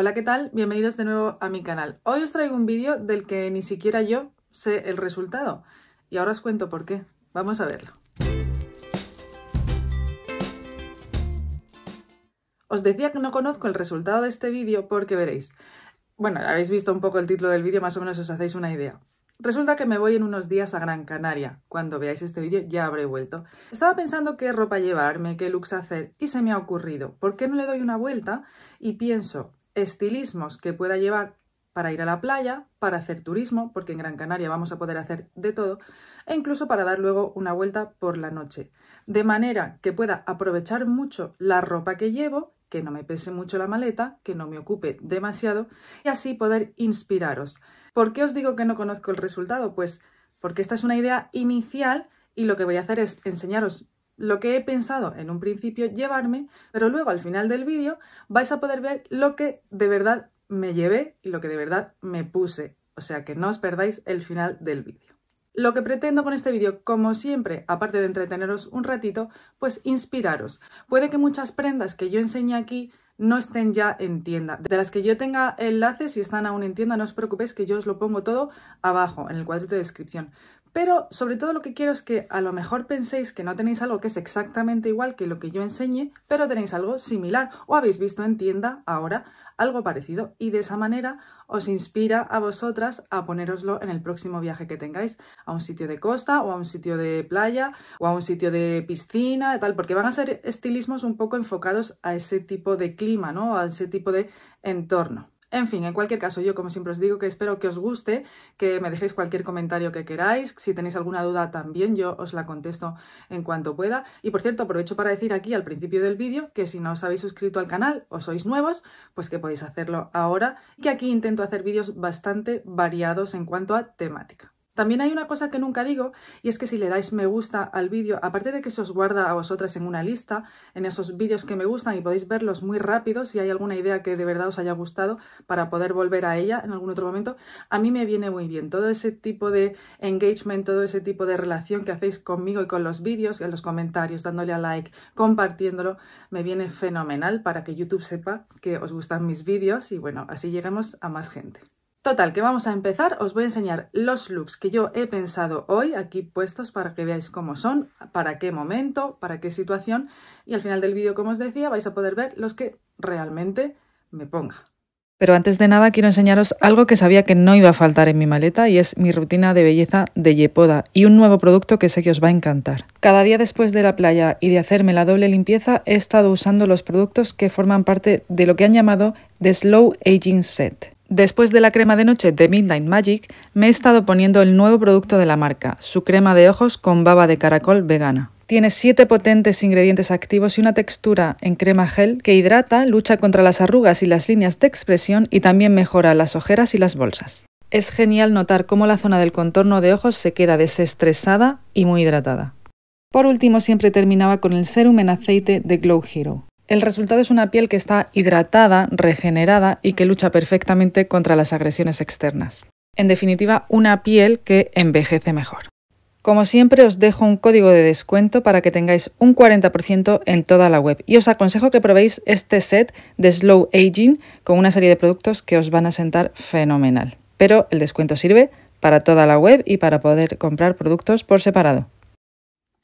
Hola, ¿qué tal? Bienvenidos de nuevo a mi canal. Hoy os traigo un vídeo del que ni siquiera yo sé el resultado. Y ahora os cuento por qué. Vamos a verlo. Os decía que no conozco el resultado de este vídeo porque veréis. Bueno, habéis visto un poco el título del vídeo, más o menos os hacéis una idea. Resulta que me voy en unos días a Gran Canaria. Cuando veáis este vídeo ya habré vuelto. Estaba pensando qué ropa llevarme, qué looks hacer y se me ha ocurrido, ¿por qué no le doy una vuelta? Y pienso, estilismos que pueda llevar para ir a la playa, para hacer turismo, porque en Gran Canaria vamos a poder hacer de todo, e incluso para dar luego una vuelta por la noche. De manera que pueda aprovechar mucho la ropa que llevo, que no me pese mucho la maleta, que no me ocupe demasiado, y así poder inspiraros. ¿Por qué os digo que no conozco el resultado? Pues porque esta es una idea inicial y lo que voy a hacer es enseñaros lo que he pensado en un principio llevarme, pero luego al final del vídeo vais a poder ver lo que de verdad me llevé y lo que de verdad me puse. O sea que no os perdáis el final del vídeo. Lo que pretendo con este vídeo, como siempre, aparte de entreteneros un ratito, pues inspiraros. Puede que muchas prendas que yo enseñé aquí no estén ya en tienda. De las que yo tenga enlaces, si están aún en tienda, no os preocupéis que yo os lo pongo todo abajo en el cuadrito de descripción. Pero sobre todo lo que quiero es que a lo mejor penséis que no tenéis algo que es exactamente igual que lo que yo enseñé, pero tenéis algo similar o habéis visto en tienda ahora algo parecido y de esa manera os inspira a vosotras a ponéroslo en el próximo viaje que tengáis a un sitio de costa o a un sitio de playa o a un sitio de piscina tal, porque van a ser estilismos un poco enfocados a ese tipo de clima, ¿no? A ese tipo de entorno. En fin, en cualquier caso, yo como siempre os digo que espero que os guste, que me dejéis cualquier comentario que queráis, si tenéis alguna duda también yo os la contesto en cuanto pueda. Y por cierto, aprovecho para decir aquí al principio del vídeo que si no os habéis suscrito al canal o sois nuevos, pues que podéis hacerlo ahora, y aquí intento hacer vídeos bastante variados en cuanto a temática. También hay una cosa que nunca digo y es que si le dais me gusta al vídeo, aparte de que se os guarda a vosotras en una lista, en esos vídeos que me gustan y podéis verlos muy rápido si hay alguna idea que de verdad os haya gustado para poder volver a ella en algún otro momento, a mí me viene muy bien. Todo ese tipo de engagement, todo ese tipo de relación que hacéis conmigo y con los vídeos, en los comentarios, dándole a like, compartiéndolo, me viene fenomenal para que YouTube sepa que os gustan mis vídeos y bueno, así llegamos a más gente. Total, que vamos a empezar. Os voy a enseñar los looks que yo he pensado hoy aquí puestos para que veáis cómo son, para qué momento, para qué situación. Y al final del vídeo, como os decía, vais a poder ver los que realmente me ponga. Pero antes de nada quiero enseñaros algo que sabía que no iba a faltar en mi maleta y es mi rutina de belleza de Yepoda y un nuevo producto que sé que os va a encantar. Cada día después de la playa y de hacerme la doble limpieza he estado usando los productos que forman parte de lo que han llamado The Slow Aging Set. Después de la crema de noche de Midnight Magic, me he estado poniendo el nuevo producto de la marca, su crema de ojos con baba de caracol vegana. Tiene 7 potentes ingredientes activos y una textura en crema gel que hidrata, lucha contra las arrugas y las líneas de expresión y también mejora las ojeras y las bolsas. Es genial notar cómo la zona del contorno de ojos se queda desestresada y muy hidratada. Por último, siempre terminaba con el serum en aceite de Glow Hero. El resultado es una piel que está hidratada, regenerada y que lucha perfectamente contra las agresiones externas. En definitiva, una piel que envejece mejor. Como siempre os dejo un código de descuento para que tengáis un 40% en toda la web y os aconsejo que probéis este set de Slow Aging con una serie de productos que os van a sentar fenomenal. Pero el descuento sirve para toda la web y para poder comprar productos por separado.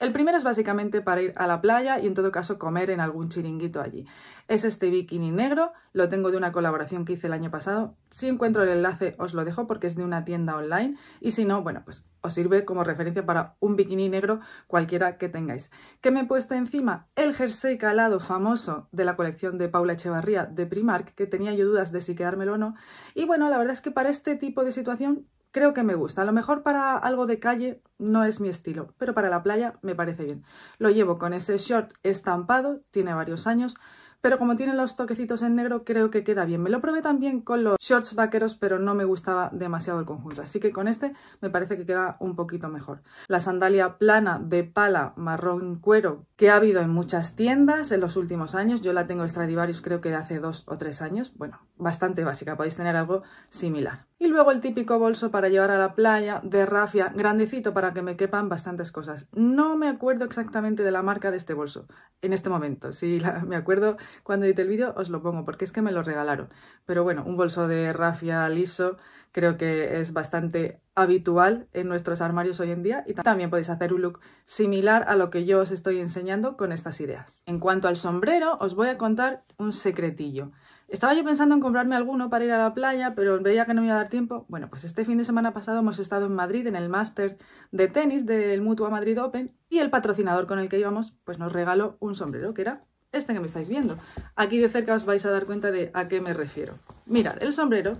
El primero es básicamente para ir a la playa y en todo caso comer en algún chiringuito allí. Es este bikini negro, lo tengo de una colaboración que hice el año pasado. Si encuentro el enlace os lo dejo porque es de una tienda online y si no, bueno, pues os sirve como referencia para un bikini negro cualquiera que tengáis. Que me he puesto encima? El jersey calado famoso de la colección de Paula Echevarría de Primark, que tenía yo dudas de si quedármelo o no. Y bueno, la verdad es que para este tipo de situación Creo que me gusta. A lo mejor para algo de calle no es mi estilo, pero para la playa me parece bien. Lo llevo con ese short estampado, tiene varios años, pero como tiene los toquecitos en negro creo que queda bien. Me lo probé también con los shorts vaqueros, pero no me gustaba demasiado el conjunto, así que con este me parece que queda un poquito mejor. La sandalia plana de pala marrón cuero que ha habido en muchas tiendas en los últimos años, yo la tengo Stradivarius creo que de hace dos o tres años, bueno, bastante básica, podéis tener algo similar. Y luego el típico bolso para llevar a la playa de rafia, grandecito para que me quepan bastantes cosas. No me acuerdo exactamente de la marca de este bolso en este momento. Si me acuerdo cuando edite el vídeo os lo pongo porque es que me lo regalaron. Pero bueno, un bolso de rafia liso creo que es bastante habitual en nuestros armarios hoy en día y también podéis hacer un look similar a lo que yo os estoy enseñando con estas ideas. En cuanto al sombrero, os voy a contar un secretillo. Estaba yo pensando en comprarme alguno para ir a la playa, pero veía que no me iba a dar tiempo. Bueno, pues este fin de semana pasado hemos estado en Madrid en el máster de tenis del Mutua Madrid Open y el patrocinador con el que íbamos pues nos regaló un sombrero que era este que me estáis viendo. Aquí de cerca os vais a dar cuenta de a qué me refiero. Mirad, el sombrero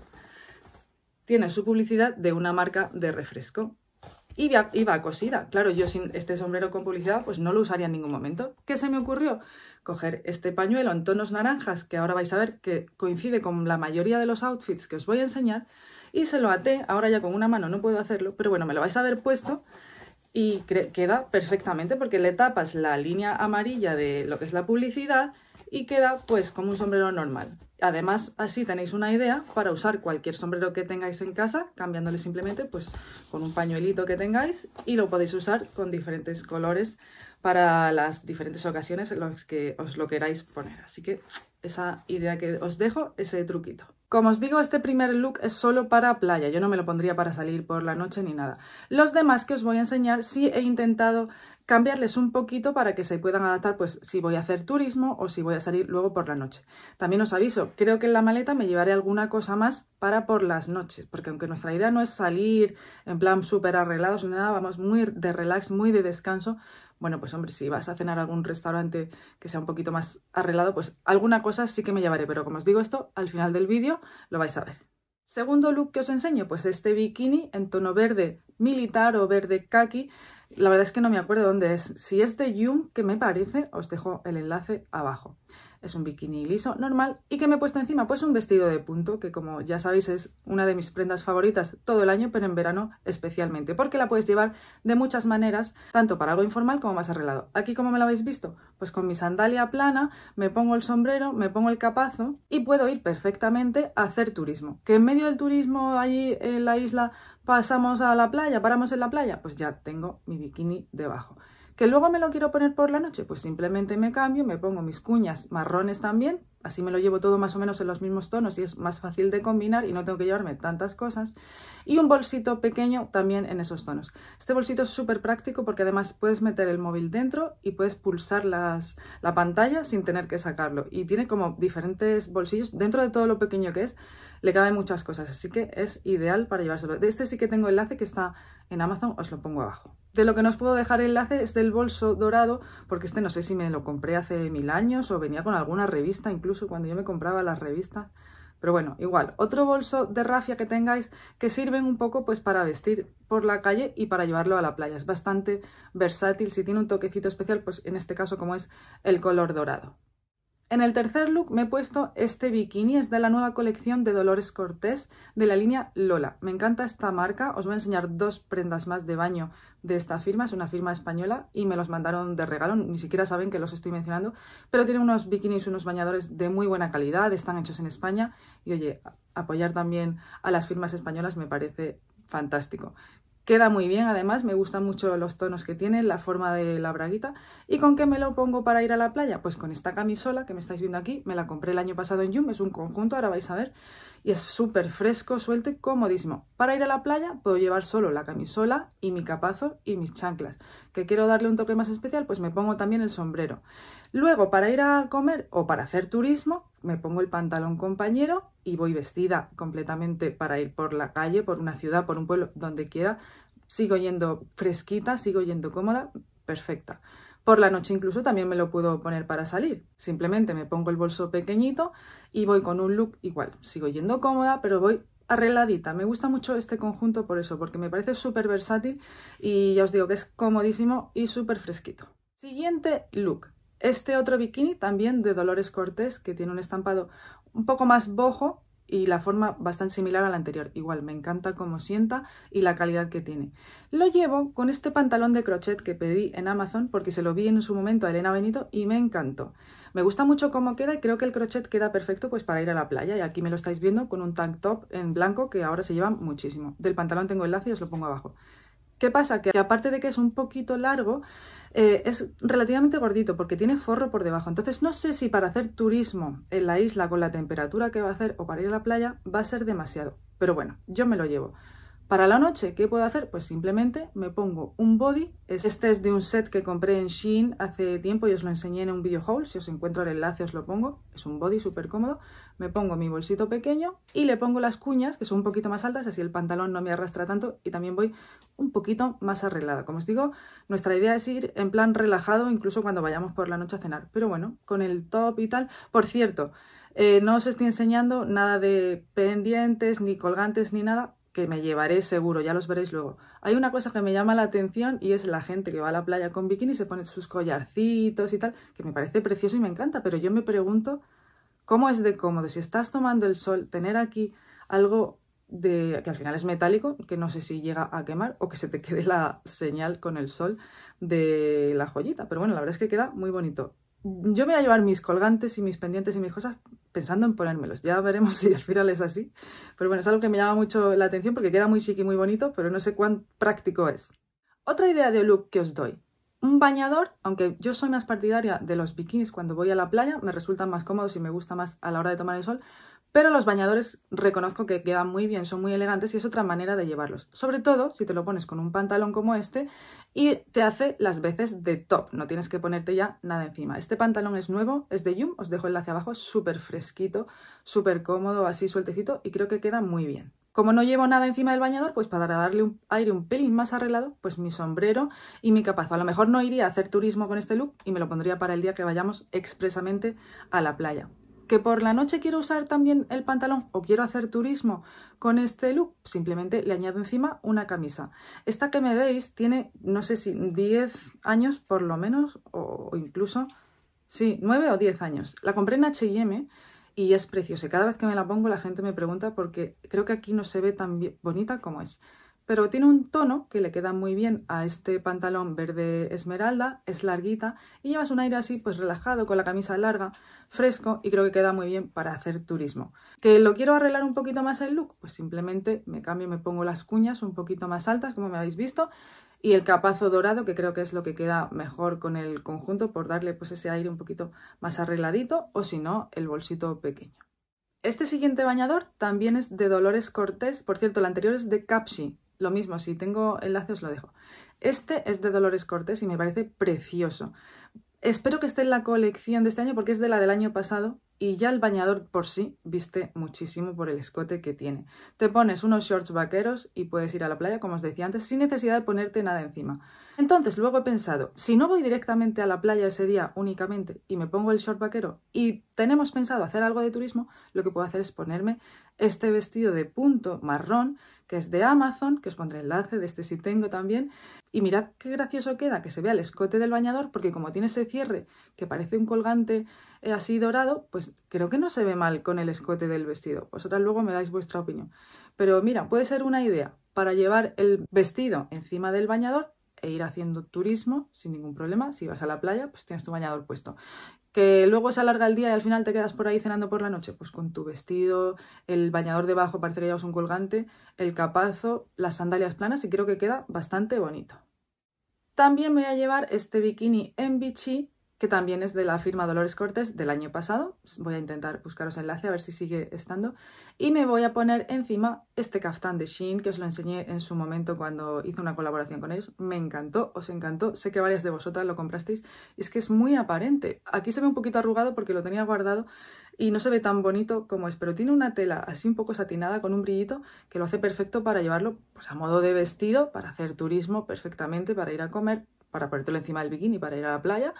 tiene su publicidad de una marca de refresco y iba, cosida. Claro, yo sin este sombrero con publicidad pues no lo usaría en ningún momento. ¿Qué se me ocurrió? Coger este pañuelo en tonos naranjas, que ahora vais a ver que coincide con la mayoría de los outfits que os voy a enseñar, y se lo até, ahora ya con una mano no puedo hacerlo, pero bueno, me lo vais a ver puesto y queda perfectamente porque le tapas la línea amarilla de lo que es la publicidad y queda pues como un sombrero normal. Además, así tenéis una idea para usar cualquier sombrero que tengáis en casa, cambiándole simplemente pues con un pañuelito que tengáis y lo podéis usar con diferentes colores para las diferentes ocasiones en las que os lo queráis poner. Así que esa idea que os dejo, ese truquito. Como os digo, este primer look es solo para playa, yo no me lo pondría para salir por la noche ni nada. Los demás que os voy a enseñar sí he intentado cambiarles un poquito para que se puedan adaptar pues si voy a hacer turismo o si voy a salir luego por la noche. También os aviso, creo que en la maleta me llevaré alguna cosa más para por las noches, porque aunque nuestra idea no es salir en plan súper arreglados ni nada, vamos muy de relax, muy de descanso, bueno, pues hombre, si vas a cenar algún restaurante que sea un poquito más arreglado, pues alguna cosa sí que me llevaré, pero como os digo esto, al final del vídeo lo vais a ver. Segundo look que os enseño, pues este bikini en tono verde militar o verde kaki. La verdad es que no me acuerdo dónde es. Si es de Yum, que me parece, os dejo el enlace abajo. Es un bikini liso, normal. ¿Y que me he puesto encima? Pues un vestido de punto, que como ya sabéis es una de mis prendas favoritas todo el año, pero en verano especialmente, porque la puedes llevar de muchas maneras, tanto para algo informal como más arreglado. Aquí, como me lo habéis visto, pues con mi sandalia plana, me pongo el sombrero, me pongo el capazo y puedo ir perfectamente a hacer turismo. Que en medio del turismo allí en la isla pasamos a la playa, paramos en la playa, pues ya tengo mi bikini debajo. ¿Que luego me lo quiero poner por la noche? Pues simplemente me cambio, me pongo mis cuñas marrones también, así me lo llevo todo más o menos en los mismos tonos y es más fácil de combinar y no tengo que llevarme tantas cosas. Y un bolsito pequeño también en esos tonos. Este bolsito es súper práctico porque además puedes meter el móvil dentro y puedes pulsar la pantalla sin tener que sacarlo. Y tiene como diferentes bolsillos. Dentro de todo lo pequeño que es, le caben muchas cosas, así que es ideal para llevárselo. De este sí que tengo enlace que está en Amazon, os lo pongo abajo. De lo que no os puedo dejar enlace es del bolso dorado, porque este no sé si me lo compré hace mil años o venía con alguna revista, incluso cuando yo me compraba las revistas. Pero bueno, igual, otro bolso de rafia que tengáis que sirven un poco pues para vestir por la calle y para llevarlo a la playa. Es bastante versátil, si tiene un toquecito especial, pues en este caso como es el color dorado. En el tercer look me he puesto este bikini, es de la nueva colección de Dolores Cortés de la línea Lola. Me encanta esta marca, os voy a enseñar dos prendas más de baño de esta firma, es una firma española y me los mandaron de regalo, ni siquiera saben que los estoy mencionando, pero tiene unos bikinis, unos bañadores de muy buena calidad, están hechos en España y oye, apoyar también a las firmas españolas me parece fantástico. Queda muy bien, además me gustan mucho los tonos que tiene, la forma de la braguita. ¿Y con qué me lo pongo para ir a la playa? Pues con esta camisola que me estáis viendo aquí, me la compré el año pasado en Yum, es un conjunto, ahora vais a ver. Y es súper fresco, suelte, y comodísimo. Para ir a la playa puedo llevar solo la camisola y mi capazo y mis chanclas. Que quiero darle un toque más especial, pues me pongo también el sombrero. Luego, para ir a comer o para hacer turismo, me pongo el pantalón compañero y voy vestida completamente para ir por la calle, por una ciudad, por un pueblo, donde quiera. Sigo yendo fresquita, sigo yendo cómoda, perfecta. Por la noche incluso también me lo puedo poner para salir. Simplemente me pongo el bolso pequeñito y voy con un look igual. Sigo yendo cómoda, pero voy arregladita. Me gusta mucho este conjunto por eso, porque me parece súper versátil y ya os digo que es comodísimo y súper fresquito. Siguiente look. Este otro bikini también de Dolores Cortés, que tiene un estampado un poco más bojo y la forma bastante similar a la anterior. Igual, me encanta cómo sienta y la calidad que tiene. Lo llevo con este pantalón de crochet que pedí en Amazon porque se lo vi en su momento a Elena Benito y me encantó. Me gusta mucho cómo queda y creo que el crochet queda perfecto pues para ir a la playa. Y aquí me lo estáis viendo con un tank top en blanco que ahora se lleva muchísimo. Del pantalón tengo enlace y os lo pongo abajo. ¿Qué pasa? Que aparte de que es un poquito largo, eh, es relativamente gordito porque tiene forro por debajo. Entonces no sé si para hacer turismo en la isla con la temperatura que va a hacer o para ir a la playa va a ser demasiado. Pero bueno, yo me lo llevo. Para la noche, ¿qué puedo hacer? Pues simplemente me pongo un body. Este es de un set que compré en Shein hace tiempo y os lo enseñé en un video haul. Si os encuentro el enlace os lo pongo. Es un body súper cómodo. Me pongo mi bolsito pequeño y le pongo las cuñas, que son un poquito más altas, así el pantalón no me arrastra tanto y también voy un poquito más arreglada. Como os digo, nuestra idea es ir en plan relajado incluso cuando vayamos por la noche a cenar. Pero bueno, con el top y tal. Por cierto, eh, no os estoy enseñando nada de pendientes, ni colgantes, ni nada, que me llevaré seguro, ya los veréis luego. Hay una cosa que me llama la atención y es la gente que va a la playa con bikini y se pone sus collarcitos y tal, que me parece precioso y me encanta, pero yo me pregunto cómo es de cómodo, si estás tomando el sol, tener aquí algo de, que al final es metálico, que no sé si llega a quemar o que se te quede la señal con el sol de la joyita, pero bueno, la verdad es que queda muy bonito. Yo me voy a llevar mis colgantes y mis pendientes y mis cosas pensando en ponérmelos. Ya veremos si el final es así. Pero bueno, es algo que me llama mucho la atención porque queda muy chic y muy bonito, pero no sé cuán práctico es. Otra idea de look que os doy. Un bañador, aunque yo soy más partidaria de los bikinis cuando voy a la playa, me resultan más cómodos y me gusta más a la hora de tomar el sol, pero los bañadores reconozco que quedan muy bien, son muy elegantes y es otra manera de llevarlos. Sobre todo si te lo pones con un pantalón como este y te hace las veces de top, no tienes que ponerte ya nada encima. Este pantalón es nuevo, es de Yum, os dejo el enlace abajo, súper fresquito, súper cómodo, así sueltecito y creo que queda muy bien. Como no llevo nada encima del bañador, pues para darle un aire un pelín más arreglado, pues mi sombrero y mi capazo. A lo mejor no iría a hacer turismo con este look y me lo pondría para el día que vayamos expresamente a la playa. ¿Que por la noche quiero usar también el pantalón o quiero hacer turismo con este look? Simplemente le añado encima una camisa. Esta que me veis tiene, no sé si 10 años por lo menos, o incluso, sí, 9 o 10 años. La compré en H&M y es preciosa. Cada vez que me la pongo la gente me pregunta porque creo que aquí no se ve tan bonita como es. Pero tiene un tono que le queda muy bien a este pantalón verde esmeralda, es larguita y llevas un aire así pues relajado con la camisa larga fresco y creo que queda muy bien para hacer turismo. ¿Que lo quiero arreglar un poquito más el look? Pues simplemente me cambio, y me pongo las cuñas un poquito más altas, como me habéis visto, y el capazo dorado, que creo que es lo que queda mejor con el conjunto por darle pues ese aire un poquito más arregladito, o si no, el bolsito pequeño. Este siguiente bañador también es de Dolores Cortés, por cierto, el anterior es de Capsi, lo mismo, si tengo enlace os lo dejo. Este es de Dolores Cortés y me parece precioso. Espero que esté en la colección de este año porque es de la del año pasado y ya el bañador por sí viste muchísimo por el escote que tiene. Te pones unos shorts vaqueros y puedes ir a la playa, como os decía antes, sin necesidad de ponerte nada encima. Entonces luego he pensado, si no voy directamente a la playa ese día únicamente y me pongo el short vaquero y tenemos pensado hacer algo de turismo, lo que puedo hacer es ponerme este vestido de punto marrón que es de Amazon, que os pondré el enlace de este si tengo también. Y mirad qué gracioso queda que se vea el escote del bañador porque como tiene ese cierre que parece un colgante eh, así dorado, pues creo que no se ve mal con el escote del vestido. Vosotras luego me dais vuestra opinión. Pero mira, puede ser una idea para llevar el vestido encima del bañador e ir haciendo turismo sin ningún problema. Si vas a la playa, pues tienes tu bañador puesto. Que luego se alarga el día y al final te quedas por ahí cenando por la noche, pues con tu vestido, el bañador debajo, parece que llevas un colgante, el capazo, las sandalias planas y creo que queda bastante bonito. También me voy a llevar este bikini en bichi que también es de la firma Dolores Cortés del año pasado. Voy a intentar buscaros enlace a ver si sigue estando. Y me voy a poner encima este caftán de Shein, que os lo enseñé en su momento cuando hice una colaboración con ellos. Me encantó, os encantó. Sé que varias de vosotras lo comprasteis. Es que es muy aparente. Aquí se ve un poquito arrugado porque lo tenía guardado y no se ve tan bonito como es, pero tiene una tela así un poco satinada con un brillito que lo hace perfecto para llevarlo pues, a modo de vestido, para hacer turismo perfectamente, para ir a comer, para ponértelo encima del bikini para ir a la playa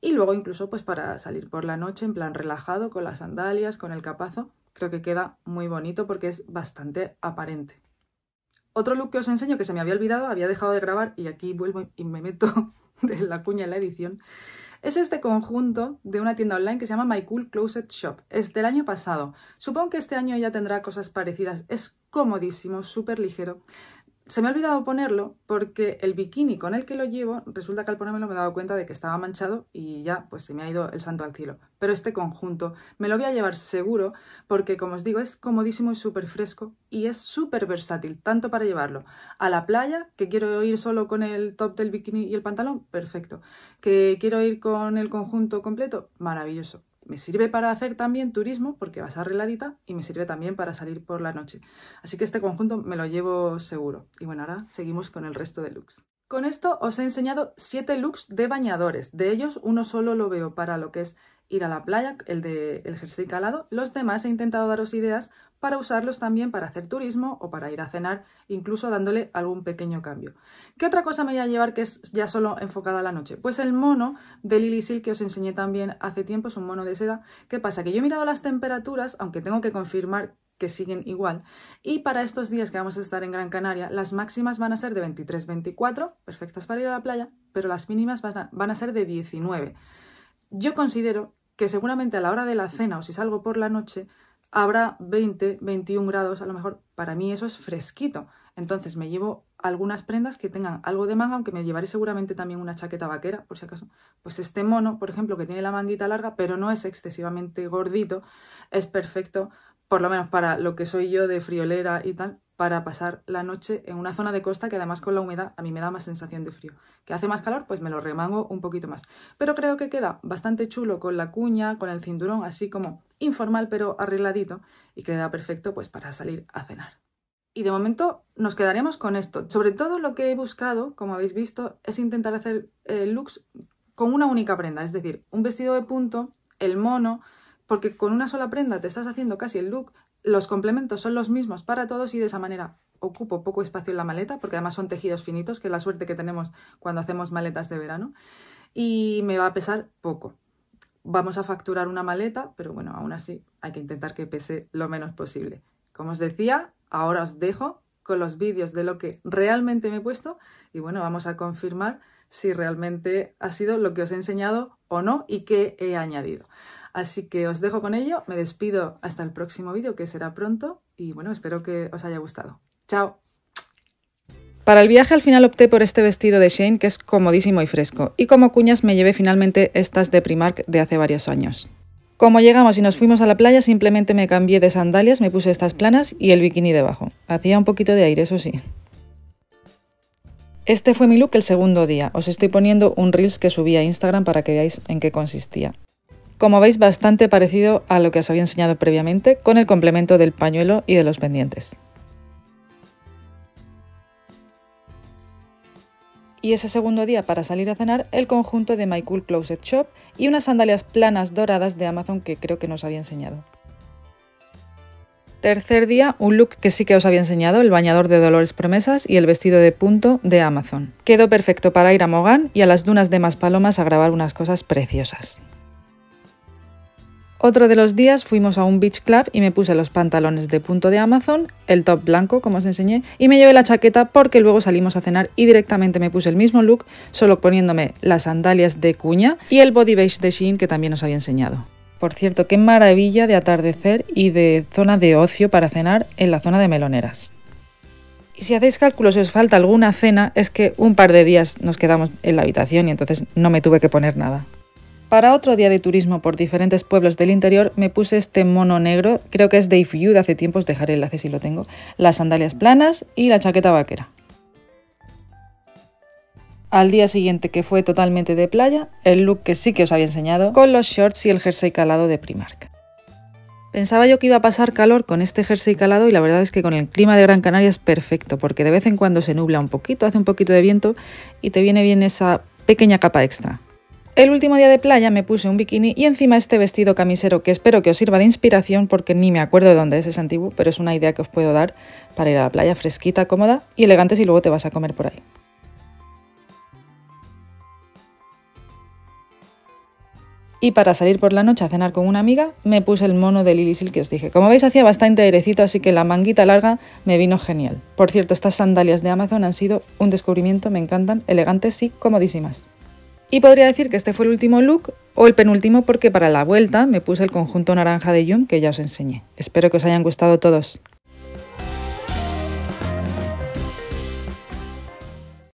y luego incluso pues para salir por la noche en plan relajado con las sandalias, con el capazo. Creo que queda muy bonito porque es bastante aparente. Otro look que os enseño que se me había olvidado, había dejado de grabar y aquí vuelvo y me meto de la cuña en la edición, es este conjunto de una tienda online que se llama My Cool Closet Shop. Es del año pasado. Supongo que este año ya tendrá cosas parecidas. Es comodísimo, súper ligero. Se me ha olvidado ponerlo porque el bikini con el que lo llevo, resulta que al ponérmelo me he dado cuenta de que estaba manchado y ya, pues se me ha ido el santo al cielo. Pero este conjunto me lo voy a llevar seguro porque, como os digo, es comodísimo y súper fresco y es súper versátil, tanto para llevarlo a la playa, que quiero ir solo con el top del bikini y el pantalón, perfecto. Que quiero ir con el conjunto completo, maravilloso me sirve para hacer también turismo porque vas arregladita y me sirve también para salir por la noche. Así que este conjunto me lo llevo seguro. Y bueno, ahora seguimos con el resto de looks. Con esto os he enseñado 7 looks de bañadores. De ellos uno solo lo veo para lo que es ir a la playa, el de el jersey calado. Los demás he intentado daros ideas para usarlos también para hacer turismo o para ir a cenar, incluso dándole algún pequeño cambio. ¿Qué otra cosa me voy a llevar que es ya solo enfocada a la noche? Pues el mono de Lily que os enseñé también hace tiempo, es un mono de seda. ¿Qué pasa? Que yo he mirado las temperaturas, aunque tengo que confirmar que siguen igual. Y para estos días que vamos a estar en Gran Canaria, las máximas van a ser de 23-24, perfectas para ir a la playa, pero las mínimas van a, van a ser de 19. Yo considero que seguramente a la hora de la cena o si salgo por la noche, habrá 20, 21 grados, a lo mejor para mí eso es fresquito. Entonces me llevo algunas prendas que tengan algo de manga, aunque me llevaré seguramente también una chaqueta vaquera, por si acaso. Pues este mono, por ejemplo, que tiene la manguita larga, pero no es excesivamente gordito, es perfecto por lo menos para lo que soy yo de friolera y tal, para pasar la noche en una zona de costa que además con la humedad a mí me da más sensación de frío. Que hace más calor, pues me lo remango un poquito más. Pero creo que queda bastante chulo con la cuña, con el cinturón, así como informal pero arregladito y queda perfecto pues para salir a cenar. Y de momento nos quedaremos con esto. Sobre todo lo que he buscado, como habéis visto, es intentar hacer el eh, looks con una única prenda, es decir, un vestido de punto, el mono, porque con una sola prenda te estás haciendo casi el look, los complementos son los mismos para todos y de esa manera ocupo poco espacio en la maleta, porque además son tejidos finitos, que es la suerte que tenemos cuando hacemos maletas de verano, y me va a pesar poco. Vamos a facturar una maleta, pero bueno, aún así hay que intentar que pese lo menos posible. Como os decía, ahora os dejo con los vídeos de lo que realmente me he puesto y bueno, vamos a confirmar si realmente ha sido lo que os he enseñado o no y qué he añadido. Así que os dejo con ello, me despido hasta el próximo vídeo que será pronto y bueno, espero que os haya gustado. ¡Chao! Para el viaje al final opté por este vestido de Shane que es comodísimo y fresco y como cuñas me llevé finalmente estas de Primark de hace varios años. Como llegamos y nos fuimos a la playa simplemente me cambié de sandalias, me puse estas planas y el bikini debajo. Hacía un poquito de aire, eso sí. Este fue mi look el segundo día. Os estoy poniendo un reels que subí a Instagram para que veáis en qué consistía como veis bastante parecido a lo que os había enseñado previamente con el complemento del pañuelo y de los pendientes. y ese segundo día para salir a cenar el conjunto de My Cool Closet Shop y unas sandalias planas doradas de Amazon que creo que nos había enseñado. Tercer día, un look que sí que os había enseñado, el bañador de Dolores Promesas y el vestido de punto de Amazon. Quedó perfecto para ir a Mogán y a las dunas de Maspalomas a grabar unas cosas preciosas. Otro de los días fuimos a un beach club y me puse los pantalones de punto de Amazon, el top blanco, como os enseñé, y me llevé la chaqueta porque luego salimos a cenar y directamente me puse el mismo look, solo poniéndome las sandalias de cuña y el body beige de Shein que también os había enseñado. Por cierto, qué maravilla de atardecer y de zona de ocio para cenar en la zona de meloneras. Y si hacéis cálculos y os falta alguna cena, es que un par de días nos quedamos en la habitación y entonces no me tuve que poner nada. Para otro día de turismo por diferentes pueblos del interior me puse este mono negro, creo que es de If You de hace tiempos, dejaré el enlace si lo tengo, las sandalias planas y la chaqueta vaquera. Al día siguiente que fue totalmente de playa, el look que sí que os había enseñado, con los shorts y el jersey calado de Primark. Pensaba yo que iba a pasar calor con este jersey calado y la verdad es que con el clima de Gran Canaria es perfecto, porque de vez en cuando se nubla un poquito, hace un poquito de viento y te viene bien esa pequeña capa extra. El último día de playa me puse un bikini y encima este vestido camisero que espero que os sirva de inspiración porque ni me acuerdo de dónde es, ese antiguo, pero es una idea que os puedo dar para ir a la playa fresquita, cómoda y elegante si luego te vas a comer por ahí. Y para salir por la noche a cenar con una amiga, me puse el mono de Lilisil que os dije. Como veis, hacía bastante airecito, así que la manguita larga me vino genial. Por cierto, estas sandalias de Amazon han sido un descubrimiento, me encantan, elegantes y comodísimas. Y podría decir que este fue el último look o el penúltimo porque para la vuelta me puse el conjunto naranja de Yum que ya os enseñé. Espero que os hayan gustado todos.